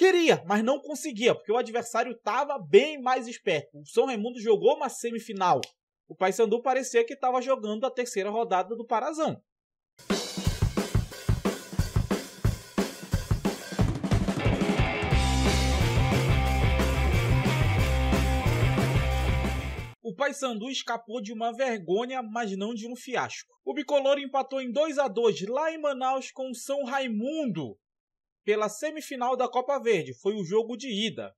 Queria, mas não conseguia, porque o adversário estava bem mais esperto. O São Raimundo jogou uma semifinal. O Paysandu parecia que estava jogando a terceira rodada do Parazão. O Paysandu escapou de uma vergonha, mas não de um fiasco. O Bicolor empatou em 2 a 2 lá em Manaus com o São Raimundo, pela semifinal da Copa Verde, foi o jogo de ida.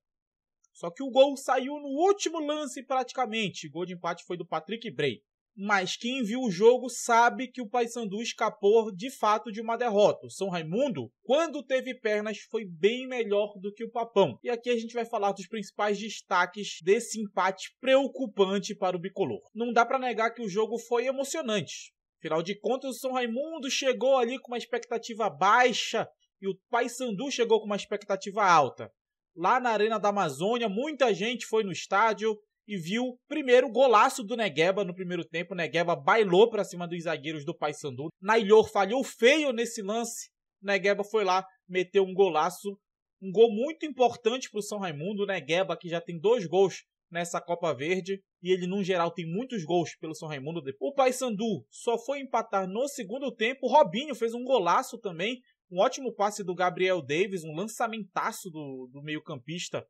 Só que o gol saiu no último lance praticamente, o gol de empate foi do Patrick Bray. Mas quem viu o jogo sabe que o Paysandu escapou de fato de uma derrota. O São Raimundo, quando teve pernas, foi bem melhor do que o Papão. E aqui a gente vai falar dos principais destaques desse empate preocupante para o bicolor. Não dá para negar que o jogo foi emocionante. Afinal de contas, o São Raimundo chegou ali com uma expectativa baixa e o Paysandu chegou com uma expectativa alta. Lá na Arena da Amazônia, muita gente foi no estádio e viu primeiro o golaço do Negueba no primeiro tempo. Negueba bailou para cima dos zagueiros do Paysandu. Nailor falhou feio nesse lance. Negueba foi lá, meteu um golaço, um gol muito importante para o São Raimundo. O Negueba que já tem dois gols nessa Copa Verde e ele no geral tem muitos gols pelo São Raimundo. O Paysandu só foi empatar no segundo tempo. Robinho fez um golaço também um ótimo passe do Gabriel Davis, um lançamentaço do, do meio-campista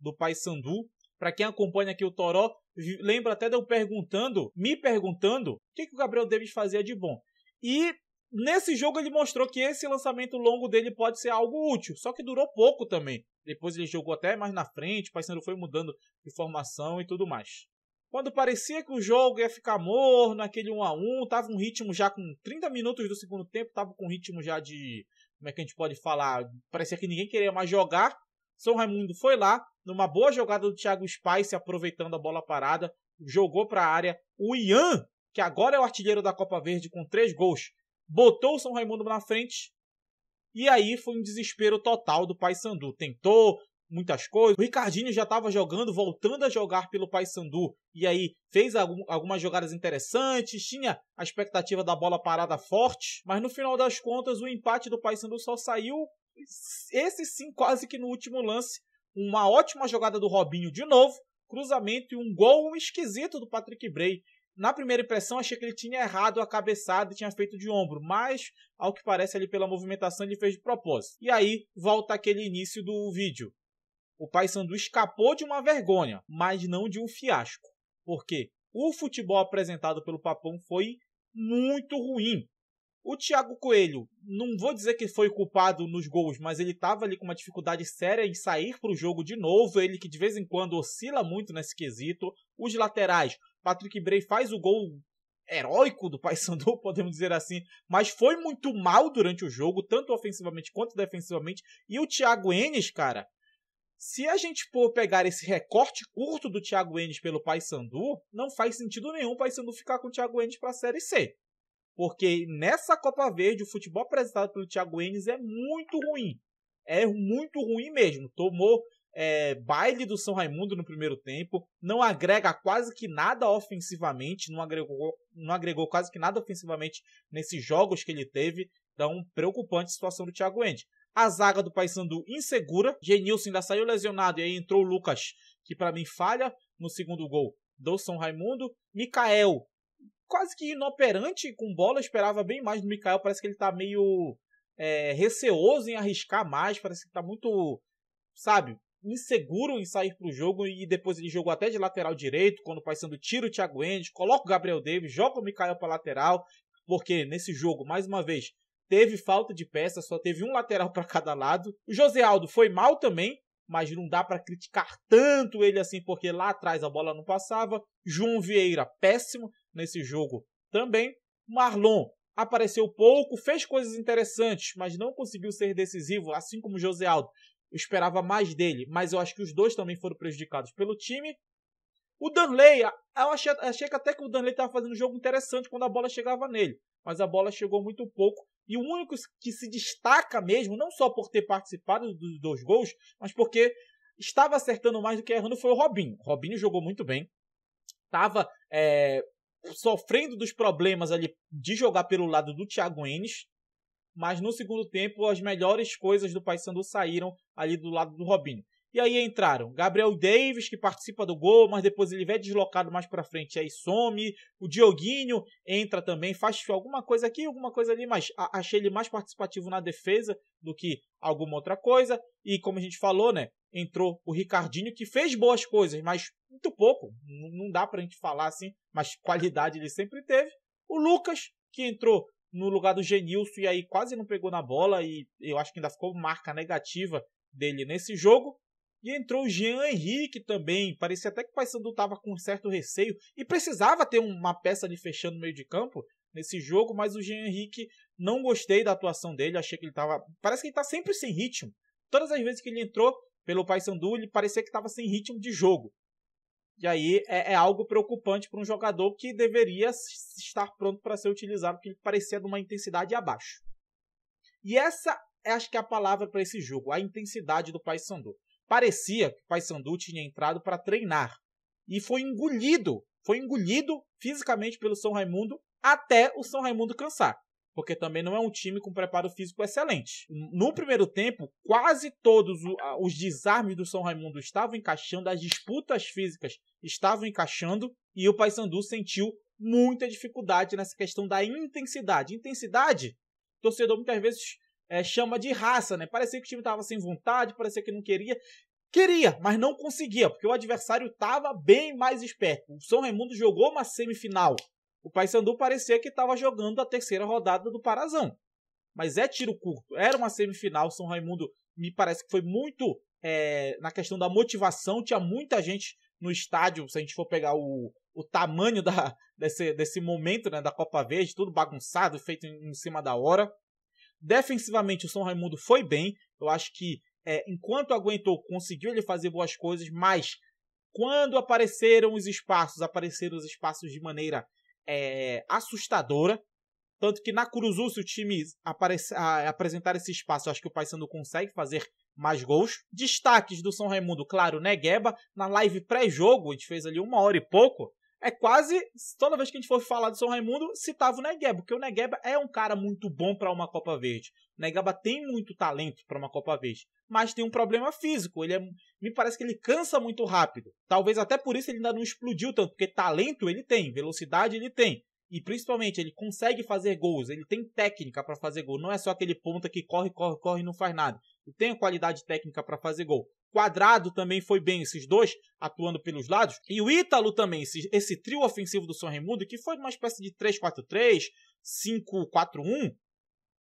do Paysandu. Para quem acompanha aqui o Toró, lembra até de eu perguntando, me perguntando, o que, que o Gabriel Davis fazia de bom. E nesse jogo ele mostrou que esse lançamento longo dele pode ser algo útil, só que durou pouco também. Depois ele jogou até mais na frente, o Paysandu foi mudando de formação e tudo mais. Quando parecia que o jogo ia ficar morno, aquele 1 a 1 tava um ritmo já com 30 minutos do segundo tempo, tava com um ritmo já de como é que a gente pode falar? Parecia que ninguém queria mais jogar. São Raimundo foi lá, numa boa jogada do Thiago Spice, aproveitando a bola parada, jogou para a área. O Ian, que agora é o artilheiro da Copa Verde com três gols, botou o São Raimundo na frente. E aí foi um desespero total do Paysandu. Tentou, muitas coisas. O Ricardinho já estava jogando, voltando a jogar pelo Paysandu, e aí fez algum, algumas jogadas interessantes, tinha a expectativa da bola parada forte, mas no final das contas o empate do Paysandu só saiu esse sim quase que no último lance, uma ótima jogada do Robinho de novo, cruzamento e um gol esquisito do Patrick Bray. Na primeira impressão, achei que ele tinha errado a cabeçada e tinha feito de ombro, mas, ao que parece ali pela movimentação, ele fez de propósito. E aí volta aquele início do vídeo o Paysandu escapou de uma vergonha, mas não de um fiasco, porque o futebol apresentado pelo Papão foi muito ruim. O Thiago Coelho, não vou dizer que foi culpado nos gols, mas ele estava ali com uma dificuldade séria em sair para o jogo de novo. Ele que de vez em quando oscila muito nesse quesito. Os laterais, Patrick Bray faz o gol heróico do Paysandu, podemos dizer assim, mas foi muito mal durante o jogo, tanto ofensivamente quanto defensivamente. E o Thiago Enes, cara, se a gente for pegar esse recorte curto do Thiago Enes pelo Paysandu, não faz sentido nenhum o Paysandu ficar com o Thiago Enes para a Série C. Porque nessa Copa Verde, o futebol apresentado pelo Thiago Enes é muito ruim. É muito ruim mesmo. Tomou é, baile do São Raimundo no primeiro tempo, não agrega quase que nada ofensivamente, não agregou, não agregou quase que nada ofensivamente nesses jogos que ele teve. Então, preocupante a situação do Thiago Enes. A zaga do Paysandu insegura. Genilson ainda saiu lesionado e aí entrou o Lucas, que para mim falha no segundo gol do São Raimundo. Mikael, quase que inoperante com bola, eu esperava bem mais do Mikael. Parece que ele tá meio é, receoso em arriscar mais, parece que tá muito, sabe, inseguro em sair pro jogo e depois ele jogou até de lateral direito, quando Paysandu tira o Thiago Endes, coloca o Gabriel Davis, joga o Mikael para lateral, porque nesse jogo, mais uma vez, teve falta de peça, só teve um lateral para cada lado. O José Aldo foi mal também, mas não dá para criticar tanto ele assim, porque lá atrás a bola não passava. João Vieira, péssimo nesse jogo também. Marlon apareceu pouco, fez coisas interessantes, mas não conseguiu ser decisivo, assim como o José Aldo. Eu esperava mais dele, mas eu acho que os dois também foram prejudicados pelo time. O Danley, eu achei, achei que até que o Danley estava fazendo um jogo interessante quando a bola chegava nele mas a bola chegou muito pouco. E o único que se destaca mesmo, não só por ter participado dos dois gols, mas porque estava acertando mais do que errando, foi o Robinho. O Robinho jogou muito bem, estava é, sofrendo dos problemas ali de jogar pelo lado do Thiago Enes, mas no segundo tempo as melhores coisas do Paysandu saíram ali do lado do Robinho. E aí entraram Gabriel Davis, que participa do gol, mas depois ele vai é deslocado mais para frente, aí some. O Dioguinho entra também, faz alguma coisa aqui, alguma coisa ali, mas achei ele mais participativo na defesa do que alguma outra coisa. E como a gente falou, né? Entrou o Ricardinho, que fez boas coisas, mas muito pouco. Não dá para a gente falar assim, mas qualidade ele sempre teve. O Lucas, que entrou no lugar do Genilson e aí quase não pegou na bola e eu acho que ainda ficou marca negativa dele nesse jogo. E entrou o Jean Henrique também. Parecia até que o Paysandu estava com um certo receio e precisava ter uma peça ali fechando o meio de campo nesse jogo, mas o Jean Henrique não gostei da atuação dele, achei que ele estava, parece que ele está sempre sem ritmo. Todas as vezes que ele entrou pelo Paysandu, ele parecia que estava sem ritmo de jogo. E aí é, é algo preocupante para um jogador que deveria estar pronto para ser utilizado, porque ele parecia de uma intensidade abaixo. E essa é, acho que é a palavra para esse jogo, a intensidade do Paysandu parecia que o Paysandu tinha entrado para treinar e foi engolido, foi engolido fisicamente pelo São Raimundo até o São Raimundo cansar, porque também não é um time com preparo físico excelente. No primeiro tempo, quase todos os desarmes do São Raimundo estavam encaixando, as disputas físicas estavam encaixando e o Paysandu sentiu muita dificuldade nessa questão da intensidade. Intensidade, torcedor muitas vezes é, chama de raça, né? Parecia que o time estava sem vontade, parecia que não queria. Queria, mas não conseguia, porque o adversário estava bem mais esperto. O São Raimundo jogou uma semifinal. O Paysandu parecia que estava jogando a terceira rodada do Parazão. Mas é tiro curto, era uma semifinal. O São Raimundo me parece que foi muito é, na questão da motivação. Tinha muita gente no estádio, se a gente for pegar o, o tamanho da, desse, desse momento né, da Copa Verde, tudo bagunçado, feito em, em cima da hora. Defensivamente, o São Raimundo foi bem. Eu acho que é, enquanto aguentou, conseguiu ele fazer boas coisas, mas quando apareceram os espaços, apareceram os espaços de maneira é, assustadora. Tanto que na Curuzu, se o time aparece, a, apresentar esse espaço, acho que o Paysandu consegue fazer mais gols. Destaques do São Raimundo, claro, Negueba. Né, na live pré-jogo, a gente fez ali uma hora e pouco é quase toda vez que a gente for falar de São Raimundo, citava o Negueba, porque o Negueba é um cara muito bom para uma Copa Verde. O Negueba tem muito talento para uma Copa Verde, mas tem um problema físico. Ele é, me parece que ele cansa muito rápido. Talvez até por isso ele ainda não explodiu tanto, porque talento ele tem, velocidade ele tem. E principalmente ele consegue fazer gols, ele tem técnica para fazer gol, não é só aquele ponta que corre, corre, corre e não faz nada. Ele tem a qualidade técnica para fazer gol. Quadrado também foi bem, esses dois atuando pelos lados. E o Ítalo também, esse, esse trio ofensivo do São Raimundo, que foi uma espécie de 3-4-3, 5-4-1,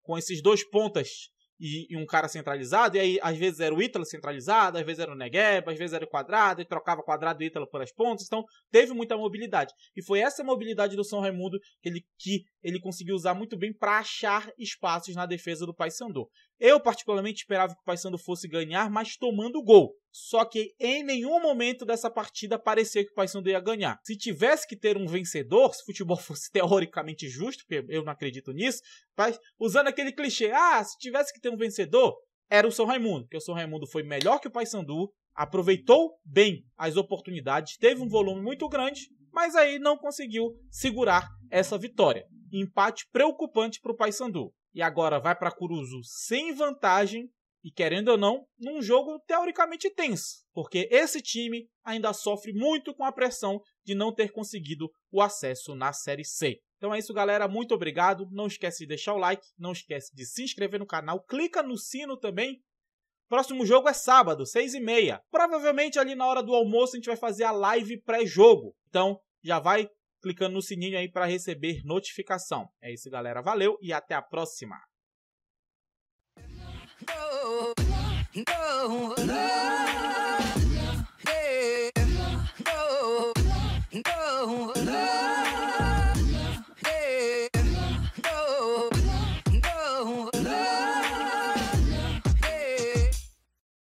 com esses dois pontas e, e, um cara centralizado. E aí, às vezes era o Ítalo centralizado, às vezes era o Negueba, às vezes era o Quadrado, e trocava Quadrado e Ítalo pelas pontas. Então, teve muita mobilidade. E foi essa mobilidade do São Raimundo que ele, que ele conseguiu usar muito bem para achar espaços na defesa do Paysandu. Eu, particularmente, esperava que o Paysandu fosse ganhar, mas tomando gol. Só que em nenhum momento dessa partida parecia que o Paysandu ia ganhar. Se tivesse que ter um vencedor, se o futebol fosse teoricamente justo, porque eu não acredito nisso, mas usando aquele clichê, ah, se tivesse que ter um vencedor, era o São Raimundo, porque o São Raimundo foi melhor que o Paysandu, aproveitou bem as oportunidades, teve um volume muito grande, mas aí não conseguiu segurar essa vitória. Empate preocupante para o Paysandu e agora vai para Curuzu sem vantagem e querendo ou não, num jogo teoricamente tenso, porque esse time ainda sofre muito com a pressão de não ter conseguido o acesso na Série C. Então é isso, galera. Muito obrigado. Não esquece de deixar o like, não esquece de se inscrever no canal, clica no sino também. Próximo jogo é sábado, seis e meia. Provavelmente ali na hora do almoço a gente vai fazer a live pré-jogo. Então já vai clicando no sininho aí para receber notificação. É isso, galera. Valeu e até a próxima.